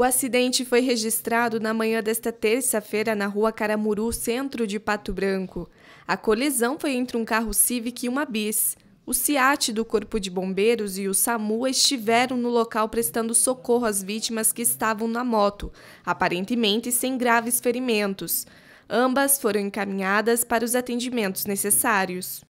O acidente foi registrado na manhã desta terça-feira na rua Caramuru, centro de Pato Branco. A colisão foi entre um carro Civic e uma bis. O CIAT do Corpo de Bombeiros e o SAMU estiveram no local prestando socorro às vítimas que estavam na moto, aparentemente sem graves ferimentos. Ambas foram encaminhadas para os atendimentos necessários.